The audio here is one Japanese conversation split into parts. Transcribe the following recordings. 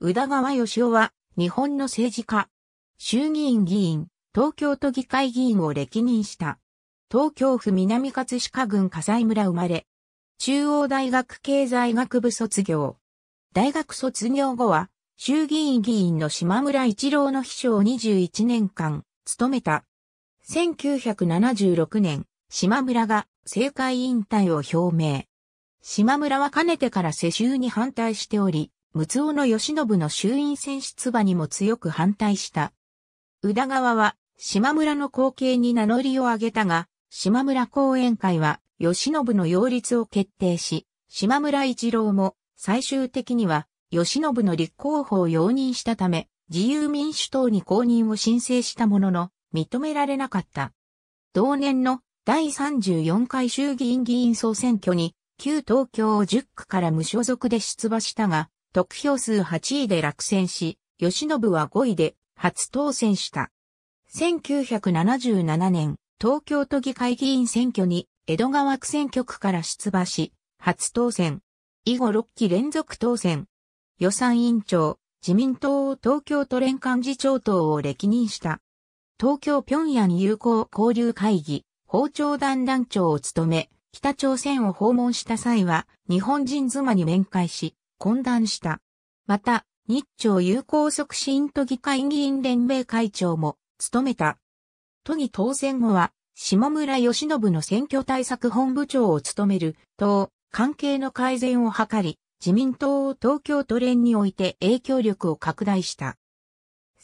宇田川義雄は、日本の政治家、衆議院議員、東京都議会議員を歴任した。東京府南葛飾郡葛西村生まれ。中央大学経済学部卒業。大学卒業後は、衆議院議員の島村一郎の秘書を21年間、務めた。1976年、島村が政界引退を表明。島村はかねてから世襲に反対しており、陸奥の義信の衆院選出馬にも強く反対した。宇田川は島村の後継に名乗りを上げたが、島村後援会は義信の擁立を決定し、島村一郎も最終的には義信の立候補を容認したため、自由民主党に公認を申請したものの、認められなかった。同年の第34回衆議院議員総選挙に、旧東京10区から無所属で出馬したが、得票数8位で落選し、吉信は5位で初当選した。1977年、東京都議会議員選挙に江戸川区選挙区から出馬し、初当選。以後6期連続当選。予算委員長、自民党東京都連幹事長等を歴任した。東京平壌友好交流会議、包丁団団長を務め、北朝鮮を訪問した際は、日本人妻に面会し、懇談した。また、日朝友好促進都議会議員連盟会長も務めた。都議当選後は、下村義信の選挙対策本部長を務める党、関係の改善を図り、自民党を東京都連において影響力を拡大した。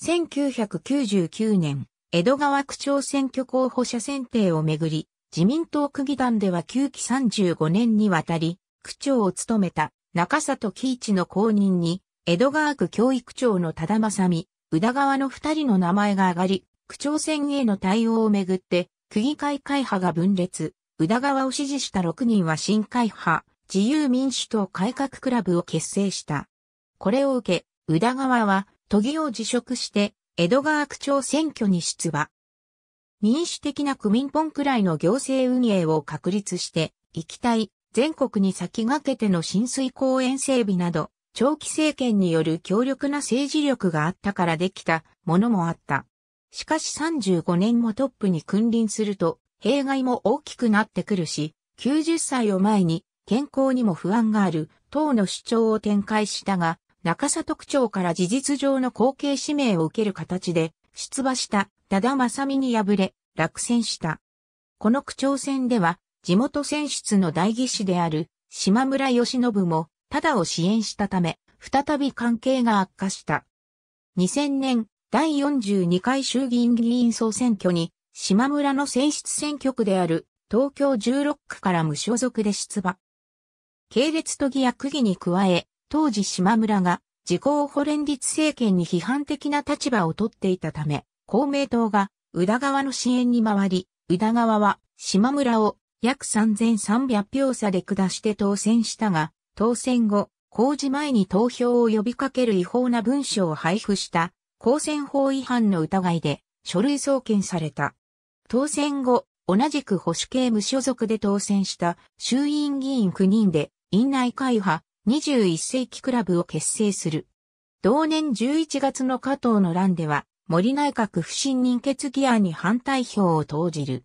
1999年、江戸川区長選挙候補者選定をめぐり、自民党区議団では9期35年にわたり、区長を務めた中里喜一の後任に、江戸川区教育長の忠正美、宇田川の二人の名前が上がり、区長選への対応をめぐって、区議会会派が分裂、宇田川を支持した6人は新会派、自由民主党改革クラブを結成した。これを受け、宇田川は、都議を辞職して、江戸川区長選挙に出馬。民主的な区民本くらいの行政運営を確立して、行きたい、全国に先駆けての浸水公園整備など、長期政権による強力な政治力があったからできたものもあった。しかし35年もトップに君臨すると、弊害も大きくなってくるし、90歳を前に健康にも不安がある党の主張を展開したが、中里区長から事実上の後継指名を受ける形で出馬しただま正美に敗れ落選した。この区長選では地元選出の代議士である島村義信も、ただを支援したため、再び関係が悪化した。2000年、第42回衆議院議員総選挙に、島村の選出選挙区である東京16区から無所属で出馬。系列都議や区議に加え、当時島村が自公保連立政権に批判的な立場をとっていたため、公明党が宇田川の支援に回り、宇田川は島村を約3300票差で下して当選したが、当選後、公示前に投票を呼びかける違法な文書を配布した公選法違反の疑いで書類送検された。当選後、同じく保守系無所属で当選した衆院議員9人で院内会派21世紀クラブを結成する。同年11月の加藤の乱では森内閣不信任決議案に反対票を投じる。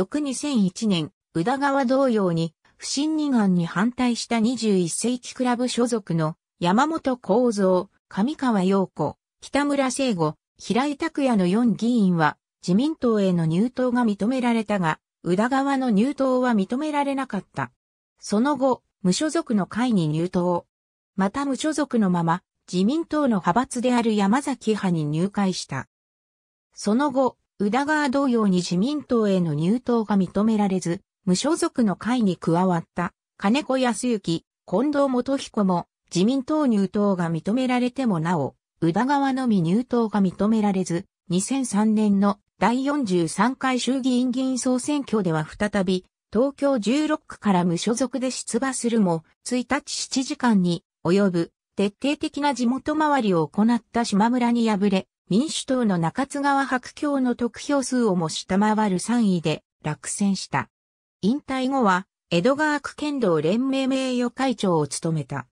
翌2001年、宇田川同様に、不信任案に反対した21世紀クラブ所属の山本幸三、上川陽子、北村聖吾、平井拓也の4議員は自民党への入党が認められたが、宇田川の入党は認められなかった。その後、無所属の会に入党。また無所属のまま、自民党の派閥である山崎派に入会した。その後、宇田川同様に自民党への入党が認められず、無所属の会に加わった金子康之、近藤元彦も自民党入党が認められてもなお、宇田川のみ入党が認められず、2003年の第43回衆議院議員総選挙では再び、東京16区から無所属で出馬するも、1日7時間に及ぶ徹底的な地元回りを行った島村に敗れ、民主党の中津川白鏡の得票数をも下回る3位で落選した。引退後は、江戸川区剣道連盟名誉会長を務めた。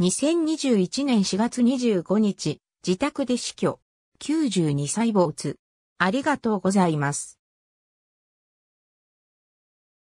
2021年4月25日、自宅で死去。92歳没。ありがとうございます。